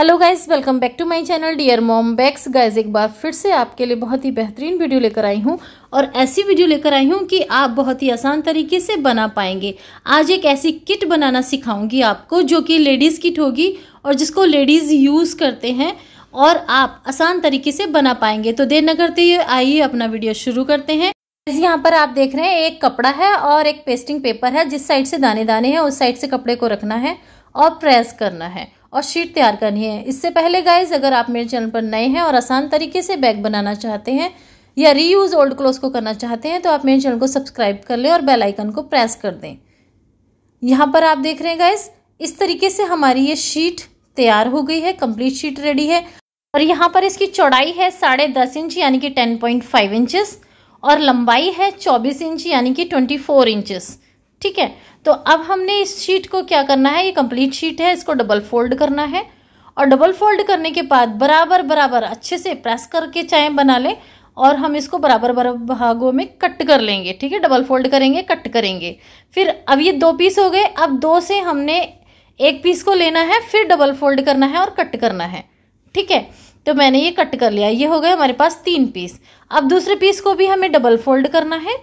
hello guys welcome back to my channel dear mom backs guys एक बार फिर से आपके लिए बहुत ही बेहतरीन वीडियो लेकर आई हूँ और ऐसी वीडियो लेकर आई हूँ कि आप बहुत ही आसान तरीके से बना पाएंगे आज एक ऐसी किट बनाना सिखाऊंगी आपको जो कि लेडीज़ किट होगी और जिसको लेडीज़ यूज़ करते हैं और आप आसान तरीके से बना पाएंगे तो देर न करते हुए आइए अपना वीडियो शुरू करते हैं यहाँ पर आप देख रहे हैं एक कपड़ा है और एक पेस्टिंग पेपर है जिस साइड से दाने दाने हैं उस साइड से कपड़े को रखना है और प्रेस करना है और शीट तैयार करनी है इससे पहले गाइज अगर आप मेरे चैनल पर नए हैं और आसान तरीके से बैग बनाना चाहते हैं या रीयूज़ ओल्ड क्लोथ को करना चाहते हैं तो आप मेरे चैनल को सब्सक्राइब कर लें और बेल आइकन को प्रेस कर दें यहाँ पर आप देख रहे हैं गाइज इस तरीके से हमारी ये शीट तैयार हो गई है कंप्लीट शीट रेडी है और यहाँ पर इसकी चौड़ाई है साढ़े दस इंच यानी कि टेन पॉइंट फाइव इंचज़ और लंबाई है चौबीस इंच यानी कि ट्वेंटी फोर इंचज़ ठीक है तो अब हमने इस शीट को क्या करना है ये कंप्लीट शीट है इसको डबल फोल्ड करना है और डबल फोल्ड करने के बाद बराबर बराबर अच्छे से प्रेस करके चाय बना लें और हम इसको बराबर बराबर भागों में कट कर लेंगे ठीक है डबल फोल्ड करेंगे कट करेंगे फिर अब ये दो पीस हो गए अब दो से हमने एक पीस को लेना है फिर डबल फोल्ड करना है और कट करना है ठीक है तो मैंने ये कट कर लिया ये हो गए हमारे पास तीन पीस अब दूसरे पीस को भी हमें डबल फोल्ड करना है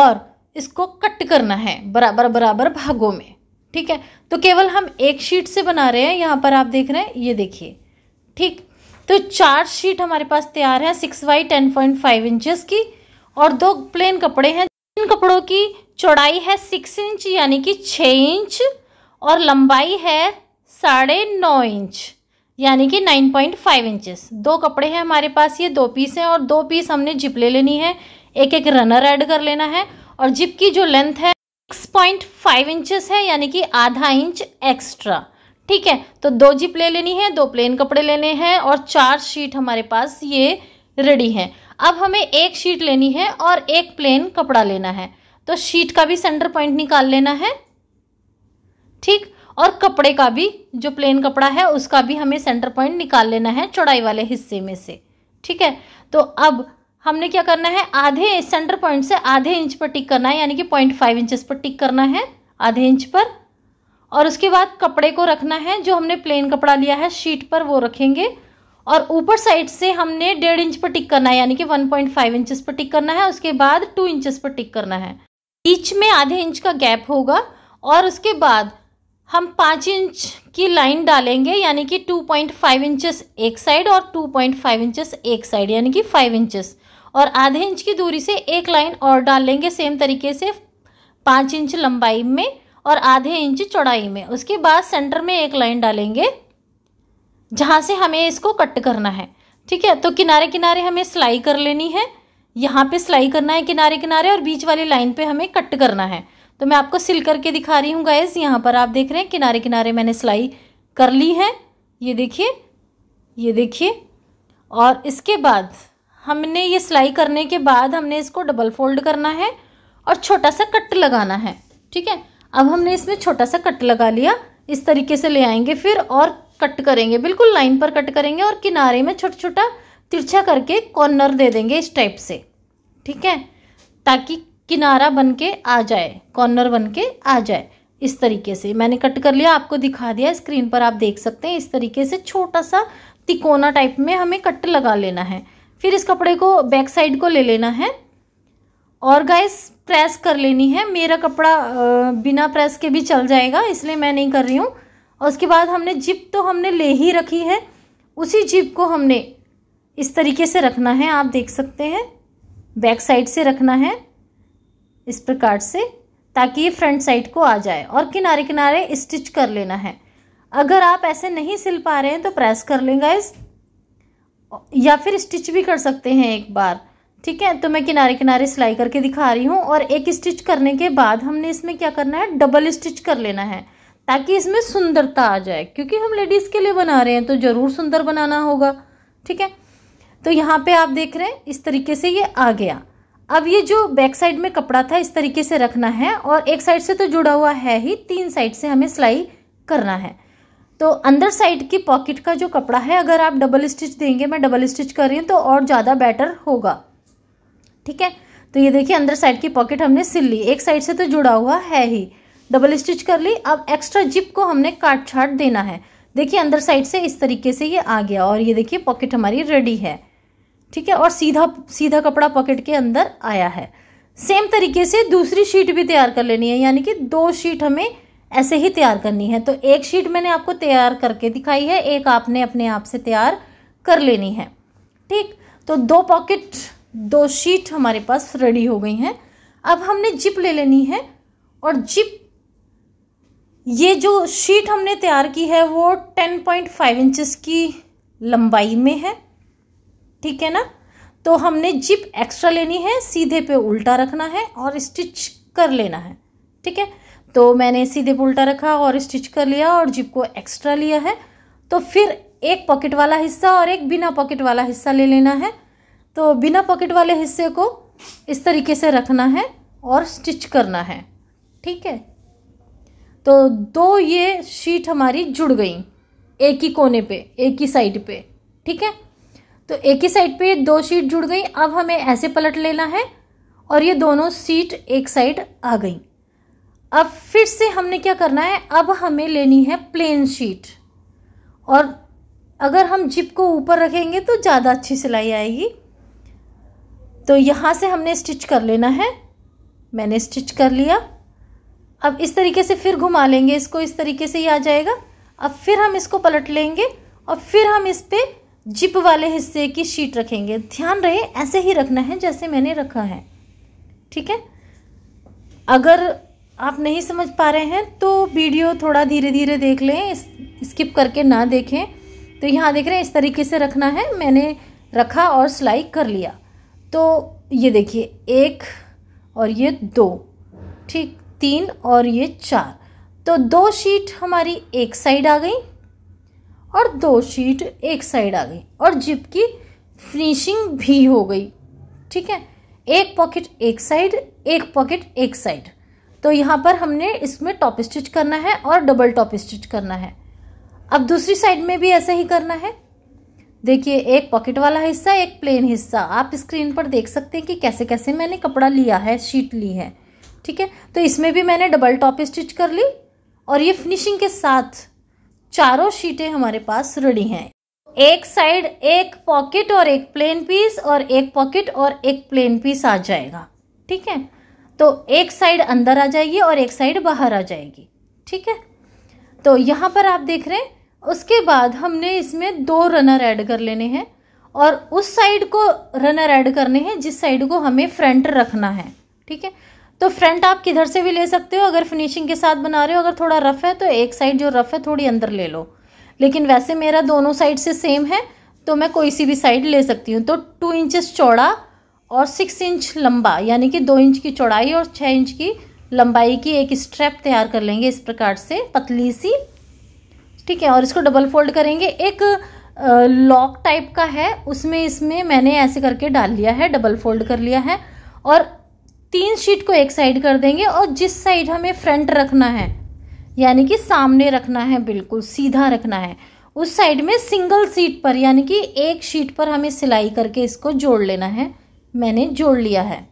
और इसको कट करना है बराबर बराबर भागों में ठीक है तो केवल हम एक शीट से बना रहे हैं यहाँ पर आप देख रहे हैं ये देखिए ठीक तो चार शीट हमारे पास तैयार है six by ten point five inches की और दो प्लेन कपड़े हैं इन कपड़ों की चौड़ाई है सिक्स इंच यानी कि छः इंच और लंबाई है साढ़े नौ इंच यानी कि नाइन पॉइंट फाइव इंचेस दो कपड़े हैं हमारे पास ये दो पीस हैं और दो पीस हमने जिप ले लेनी है एक एक रनर ऐड कर लेना है और जिप की जो लेंथ है 6.5 इंचेस है यानी कि आधा इंच एक्स्ट्रा ठीक है तो दो जिप ले लेनी है दो प्लेन कपड़े लेने हैं और चार शीट हमारे पास ये रेडी है अब हमें एक शीट लेनी है और एक प्लेन कपड़ा लेना है तो शीट का भी सेंटर पॉइंट निकाल लेना है ठीक और कपड़े का भी जो प्लेन कपड़ा है उसका भी हमें सेंटर पॉइंट निकाल लेना है चौड़ाई वाले हिस्से में से ठीक है तो अब हमने क्या करना है आधे सेंटर पॉइंट से आधे इंच पर टिक करना है यानी कि पॉइंट फाइव इंचेस पर टिक करना है आधे इंच पर और उसके बाद कपड़े को रखना है जो हमने प्लेन कपड़ा लिया है शीट पर वो रखेंगे और ऊपर साइड से हमने डेढ़ इंच पर टिक करना है यानी कि वन पॉइंट फाइव इंचज पर टिक करना है उसके बाद टू इंचेस पर टिक करना है बीच में आधे इंच का गैप होगा और उसके बाद हम पाँच इंच की लाइन डालेंगे यानी कि टू पॉइंट फाइव इंचेस एक साइड और टू पॉइंट फाइव इंचेस एक साइड यानी कि फाइव इंचेस और आधे इंच की दूरी से एक लाइन और डाल लेंगे सेम तरीके से पाँच इंच लंबाई में और आधे इंच चौड़ाई में उसके बाद सेंटर में एक लाइन डालेंगे जहाँ से हमें इसको कट करना है ठीक है तो किनारे किनारे हमें सिलाई कर लेनी है यहाँ पे सिलाई करना है किनारे किनारे और बीच वाली लाइन पे हमें कट करना है तो मैं आपको सिल करके दिखा रही हूँ गैस यहाँ पर आप देख रहे हैं किनारे किनारे मैंने सिलाई कर ली है ये देखिए ये देखिए और इसके बाद हमने ये सिलाई करने के बाद हमने इसको डबल फोल्ड करना है और छोटा सा कट लगाना है ठीक है अब हमने इसमें छोटा सा कट लगा लिया इस तरीके से ले आएंगे फिर और कट करेंगे बिल्कुल लाइन पर कट करेंगे और किनारे में छोटा छोटा तिरछा करके कॉर्नर दे देंगे इस टाइप से ठीक है ताकि किनारा बन के आ जाए कॉर्नर बन के आ जाए इस तरीके से मैंने कट कर लिया आपको दिखा दिया स्क्रीन पर आप देख सकते हैं इस तरीके से छोटा सा तिकोना टाइप में हमें कट लगा लेना है फिर इस कपड़े को बैक साइड को ले लेना है और गाइस प्रेस कर लेनी है मेरा कपड़ा बिना प्रेस के भी चल जाएगा इसलिए मैं नहीं कर रही हूँ और उसके बाद हमने जिप तो हमने ले ही रखी है उसी जिप को हमने इस तरीके से रखना है आप देख सकते हैं बैक साइड से रखना है इस प्रकार से ताकि ये फ्रंट साइड को आ जाए और किनारे किनारे स्टिच कर लेना है अगर आप ऐसे नहीं सिल पा रहे हैं तो प्रेस कर लें गाइज़ या फिर स्टिच भी कर सकते हैं एक बार ठीक है तो मैं किनारे किनारे सिलाई करके दिखा रही हूँ और एक स्टिच करने के बाद हमने इसमें क्या करना है डबल स्टिच कर लेना है ताकि इसमें सुंदरता आ जाए क्योंकि हम लेडीज़ के लिए बना रहे हैं तो ज़रूर सुंदर बनाना होगा ठीक है तो यहाँ पे आप देख रहे हैं इस तरीके से ये आ गया अब ये जो बैक साइड में कपड़ा था इस तरीके से रखना है और एक साइड से तो जुड़ा हुआ है ही तीन साइड से हमें सिलाई करना है तो अंदर साइड की पॉकेट का जो कपड़ा है अगर आप डबल स्टिच देंगे मैं डबल स्टिच कर रही हूँ तो और ज़्यादा बेटर होगा ठीक है तो ये देखिए अंदर साइड की पॉकेट हमने सिल ली एक साइड से तो जुड़ा हुआ है ही डबल स्टिच कर ली अब एक्स्ट्रा जिप को हमने काट छाट देना है देखिए अंदर साइड से इस तरीके से ये आ गया और ये देखिए पॉकेट हमारी रेडी है ठीक है और सीधा सीधा कपड़ा पॉकेट के अंदर आया है सेम तरीके से दूसरी शीट भी तैयार कर लेनी है यानी कि दो शीट हमें ऐसे ही तैयार करनी है तो एक शीट मैंने आपको तैयार करके दिखाई है एक आपने अपने आप से तैयार कर लेनी है ठीक तो दो पॉकेट दो शीट हमारे पास रेडी हो गई हैं अब हमने जिप ले लेनी है और जिप ये जो शीट हमने तैयार की है वो टेन पॉइंट फाइव इंचज़ की लंबाई में है ठीक है ना तो हमने जिप एक्स्ट्रा लेनी है सीधे पे उल्टा रखना है और स्टिच कर लेना है ठीक है तो मैंने सीधे उल्टा रखा और स्टिच कर लिया और जिप को एक्स्ट्रा लिया है तो फिर एक पॉकेट वाला हिस्सा और एक बिना पॉकेट वाला हिस्सा ले लेना है तो बिना पॉकेट वाले हिस्से को इस तरीके से रखना है और स्टिच करना है ठीक है तो दो ये शीट हमारी जुड़ गई एक ही कोने पे एक ही साइड पे ठीक है तो एक ही साइड पे दो शीट जुड़ गई अब हमें ऐसे पलट लेना है और ये दोनों सीट एक साइड आ गई अब फिर से हमने क्या करना है अब हमें लेनी है प्लेन शीट और अगर हम जिप को ऊपर रखेंगे तो ज़्यादा अच्छी सिलाई आएगी तो यहाँ से हमने स्टिच कर लेना है मैंने स्टिच कर लिया अब इस तरीके से फिर घुमा लेंगे इसको इस तरीके से ही आ जाएगा अब फिर हम इसको पलट लेंगे और फिर हम इस पर जिप वाले हिस्से की शीट रखेंगे ध्यान रहे ऐसे ही रखना है जैसे मैंने रखा है ठीक है अगर आप नहीं समझ पा रहे हैं तो वीडियो थोड़ा धीरे धीरे देख लें स्किप करके ना देखें तो यहाँ देख रहे हैं इस तरीके से रखना है मैंने रखा और सिलाई कर लिया तो ये देखिए एक और ये दो ठीक तीन और ये चार तो दो शीट हमारी एक साइड आ गई और दो शीट एक साइड आ गई और जिप की फिनिशिंग भी हो गई ठीक है एक पॉकेट एक साइड एक पॉकेट एक साइड तो यहाँ पर हमने इसमें टॉप स्टिच करना है और डबल टॉप स्टिच करना है अब दूसरी साइड में भी ऐसा ही करना है देखिए एक पॉकेट वाला हिस्सा एक प्लेन हिस्सा आप स्क्रीन पर देख सकते हैं कि कैसे कैसे मैंने कपड़ा लिया है शीट ली है ठीक है तो इसमें भी मैंने डबल टॉप स्टिच कर ली और ये फिनिशिंग के साथ चारों शीटें हमारे पास रेडी हैं एक साइड एक पॉकेट और एक प्लेन पीस और एक पॉकेट और एक प्लेन पीस आ जाएगा ठीक है तो एक साइड अंदर आ जाएगी और एक साइड बाहर आ जाएगी ठीक है तो यहाँ पर आप देख रहे हैं उसके बाद हमने इसमें दो रनर ऐड कर लेने हैं और उस साइड को रनर ऐड करने हैं जिस साइड को हमें फ्रंट रखना है ठीक है तो फ्रंट आप किधर से भी ले सकते हो अगर फिनिशिंग के साथ बना रहे हो अगर थोड़ा रफ़ है तो एक साइड जो रफ़ है थोड़ी अंदर ले लो लेकिन वैसे मेरा दोनों साइड से सेम है तो मैं कोई सी भी साइड ले सकती हूँ तो टू इंचज़ चौड़ा और सिक्स इंच लंबा यानी कि दो इंच की चौड़ाई और छः इंच की लंबाई की एक स्ट्रैप तैयार कर लेंगे इस प्रकार से पतली सी ठीक है और इसको डबल फोल्ड करेंगे एक लॉक टाइप का है उसमें इसमें मैंने ऐसे करके डाल लिया है डबल फोल्ड कर लिया है और तीन शीट को एक साइड कर देंगे और जिस साइड हमें फ्रंट रखना है यानी कि सामने रखना है बिल्कुल सीधा रखना है उस साइड में सिंगल सीट पर यानी कि एक शीट पर हमें सिलाई करके इसको जोड़ लेना है मैंने जोड़ लिया है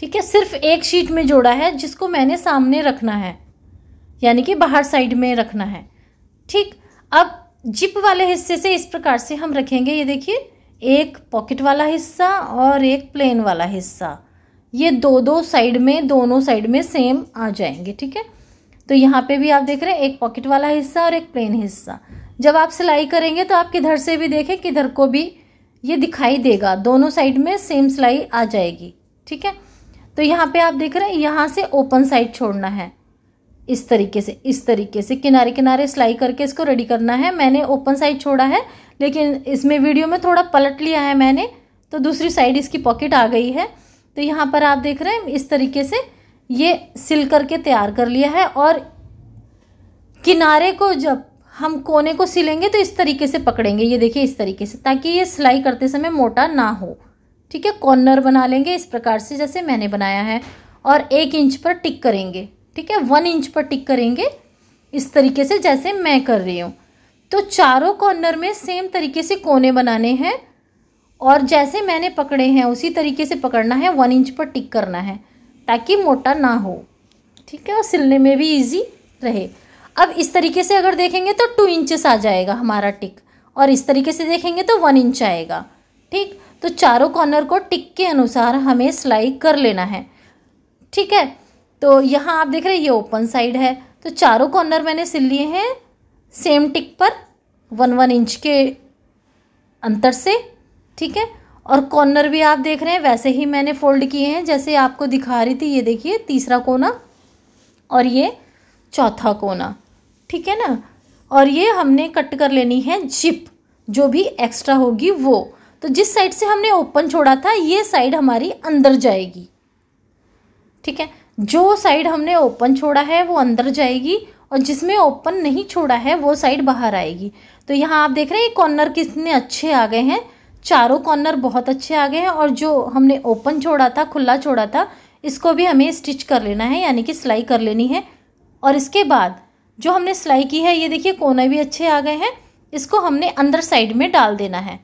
ठीक है सिर्फ एक शीट में जोड़ा है जिसको मैंने सामने रखना है यानी कि बाहर साइड में रखना है ठीक अब जिप वाले हिस्से से इस प्रकार से हम रखेंगे ये देखिए एक पॉकेट वाला हिस्सा और एक प्लेन वाला हिस्सा ये दो दो साइड में दोनों साइड में सेम आ जाएंगे ठीक है तो यहाँ पे भी आप देख रहे हैं एक पॉकेट वाला हिस्सा और एक प्लेन हिस्सा जब आप सिलाई करेंगे तो आप किधर से भी देखें किधर को भी ये दिखाई देगा दोनों साइड में सेम सिलाई आ जाएगी ठीक है तो यहाँ पे आप देख रहे हैं यहाँ से ओपन साइड छोड़ना है इस तरीके से इस तरीके से किनारे किनारे सिलाई करके इसको रेडी करना है मैंने ओपन साइड छोड़ा है लेकिन इसमें वीडियो में थोड़ा पलट लिया है मैंने तो दूसरी साइड इसकी पॉकेट आ गई है तो यहाँ पर आप देख रहे हैं इस तरीके से ये सिल करके तैयार कर लिया है और किनारे को जब हम कोने को सिलेंगे तो इस तरीके से पकड़ेंगे ये देखिए इस तरीके से ताकि ये सिलाई करते समय मोटा ना हो ठीक है कॉर्नर बना लेंगे इस प्रकार से जैसे मैंने बनाया है और एक इंच पर टिक करेंगे ठीक है वन इंच पर टिक करेंगे इस तरीके से जैसे मैं कर रही हूँ तो चारों कॉर्नर में सेम तरीके से कोने बनाने हैं और जैसे मैंने पकड़े हैं उसी तरीके से पकड़ना है वन इंच पर टिक करना है ताकि मोटा ना हो ठीक है और सिलने में भी ईजी रहे अब इस तरीके से अगर देखेंगे तो टू इंचेस आ जाएगा हमारा टिक और इस तरीके से देखेंगे तो वन इंच आएगा ठीक तो चारों कॉर्नर को टिक के अनुसार हमें सिलाई कर लेना है ठीक है तो यहाँ आप देख रहे हैं ये ओपन साइड है तो चारों कॉर्नर मैंने सिल लिए हैं सेम टिक पर वन वन इंच के अंतर से ठीक है और कॉर्नर भी आप देख रहे हैं वैसे ही मैंने फोल्ड किए हैं जैसे आपको दिखा रही थी ये देखिए तीसरा कोना और ये चौथा कोना ठीक है ना और ये हमने कट कर लेनी है जिप जो भी एक्स्ट्रा होगी वो तो जिस साइड से हमने ओपन छोड़ा था ये साइड हमारी अंदर जाएगी ठीक है जो साइड हमने ओपन छोड़ा है वो अंदर जाएगी और जिसमें ओपन नहीं छोड़ा है वो साइड बाहर आएगी तो यहाँ आप देख रहे हैं कॉर्नर कितने अच्छे आ गए हैं चारों कॉर्नर बहुत अच्छे आ गए हैं और जो हमने ओपन छोड़ा था खुला छोड़ा था इसको भी हमें स्टिच कर लेना है यानी कि सिलाई कर लेनी है और इसके बाद जो हमने सिलाई की है ये देखिए कोने भी अच्छे आ गए हैं इसको हमने अंदर साइड में डाल देना है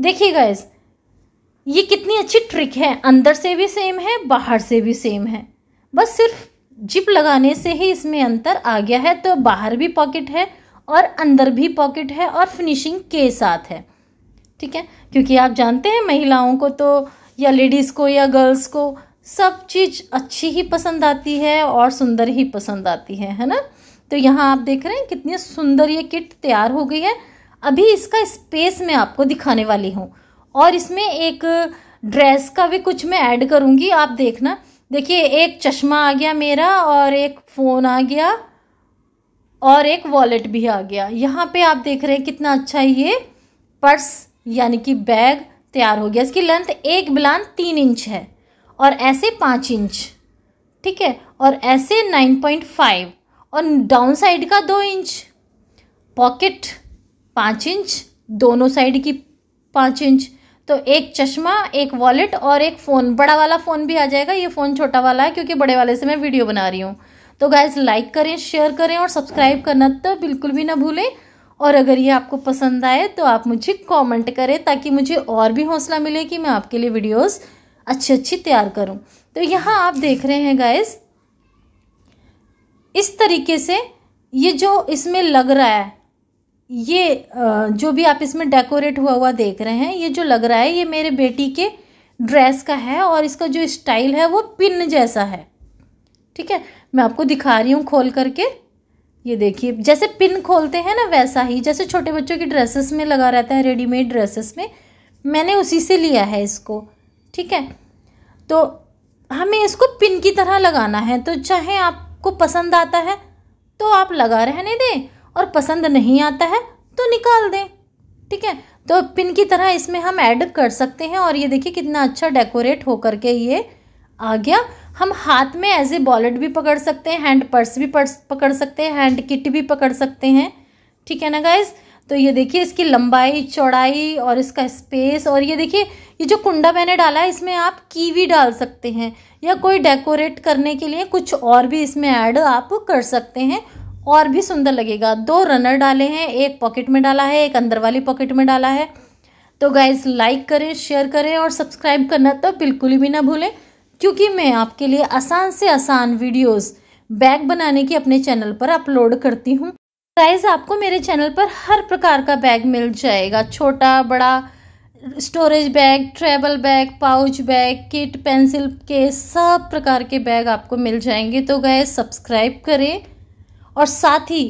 देखिए गाइज ये कितनी अच्छी ट्रिक है अंदर से भी सेम है बाहर से भी सेम है बस सिर्फ जिप लगाने से ही इसमें अंतर आ गया है तो बाहर भी पॉकेट है और अंदर भी पॉकेट है और फिनिशिंग के साथ है ठीक है क्योंकि आप जानते हैं महिलाओं को तो या लेडीज़ को या गर्ल्स को सब चीज़ अच्छी ही पसंद आती है और सुंदर ही पसंद आती है है ना तो यहाँ आप देख रहे हैं कितनी सुंदर ये किट तैयार हो गई है अभी इसका स्पेस मैं आपको दिखाने वाली हूँ और इसमें एक ड्रेस का भी कुछ मैं ऐड करूँगी आप देखना देखिए एक चश्मा आ गया मेरा और एक फ़ोन आ गया और एक वॉलेट भी आ गया यहाँ पे आप देख रहे हैं कितना अच्छा ये पर्स यानी कि बैग तैयार हो गया इसकी लेंथ एक बिलान तीन इंच है और ऐसे पाँच इंच ठीक है और ऐसे नाइन पॉइंट फाइव और डाउन साइड का दो इंच पॉकेट पाँच इंच दोनों साइड की पाँच इंच तो एक चश्मा एक वॉलेट और एक फ़ोन बड़ा वाला फ़ोन भी आ जाएगा ये फ़ोन छोटा वाला है क्योंकि बड़े वाले से मैं वीडियो बना रही हूँ तो गाइज लाइक करें शेयर करें और सब्सक्राइब करना तो बिल्कुल भी ना भूलें और अगर ये आपको पसंद आए तो आप मुझे कमेंट करें ताकि मुझे और भी हौसला मिले कि मैं आपके लिए वीडियोस अच्छी अच्छी तैयार करूं तो यहाँ आप देख रहे हैं गाइज़ इस तरीके से ये जो इसमें लग रहा है ये जो भी आप इसमें डेकोरेट हुआ हुआ देख रहे हैं ये जो लग रहा है ये मेरे बेटी के ड्रेस का है और इसका जो स्टाइल है वो पिन जैसा है ठीक है मैं आपको दिखा रही हूँ खोल करके ये देखिए जैसे पिन खोलते हैं ना वैसा ही जैसे छोटे बच्चों की ड्रेसेस में लगा रहता है रेडीमेड ड्रेसेस में मैंने उसी से लिया है इसको ठीक है तो हमें इसको पिन की तरह लगाना है तो चाहे आप आपको पसंद आता है तो आप लगा रहने दें और पसंद नहीं आता है तो निकाल दें ठीक है तो पिन की तरह इसमें हम ऐड कर सकते हैं और ये देखिए कितना अच्छा डेकोरेट हो करके ये आ गया हम हाथ में एज ए बॉलेट भी पकड़ सकते हैं हैंड पर्स भी पकड़ सकते हैं हैंड किट भी पकड़ सकते हैं ठीक है ना गाइज़ तो ये देखिए इसकी लंबाई चौड़ाई और इसका स्पेस और ये देखिए ये जो कुंडा मैंने डाला है इसमें आप कीवी डाल सकते हैं या कोई डेकोरेट करने के लिए कुछ और भी इसमें ऐड आप कर सकते हैं और भी सुंदर लगेगा दो रनर डाले हैं एक पॉकेट में डाला है एक अंदर वाली पॉकेट में डाला है तो गाइज लाइक करें शेयर करें और सब्सक्राइब करना तो बिल्कुल भी ना भूलें क्योंकि मैं आपके लिए आसान से आसान वीडियोज बैग बनाने की अपने चैनल पर अपलोड करती हूँ प्राइस आपको मेरे चैनल पर हर प्रकार का बैग मिल जाएगा छोटा बड़ा storage bag travel bag pouch bag kit pencil के सब प्रकार के बैग आपको मिल जाएंगे तो गए सब्सक्राइब करें और साथ ही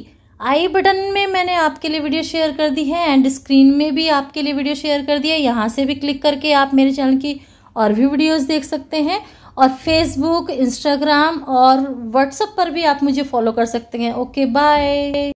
आई बटन में मैंने आपके लिए वीडियो शेयर कर दी है एंड स्क्रीन में भी आपके लिए वीडियो शेयर कर दिया है यहाँ से भी क्लिक करके आप मेरे चैनल की और भी वीडियोस देख सकते हैं और फेसबुक इंस्टाग्राम और व्हाट्सएप पर भी आप मुझे फॉलो कर सकते हैं ओके बाय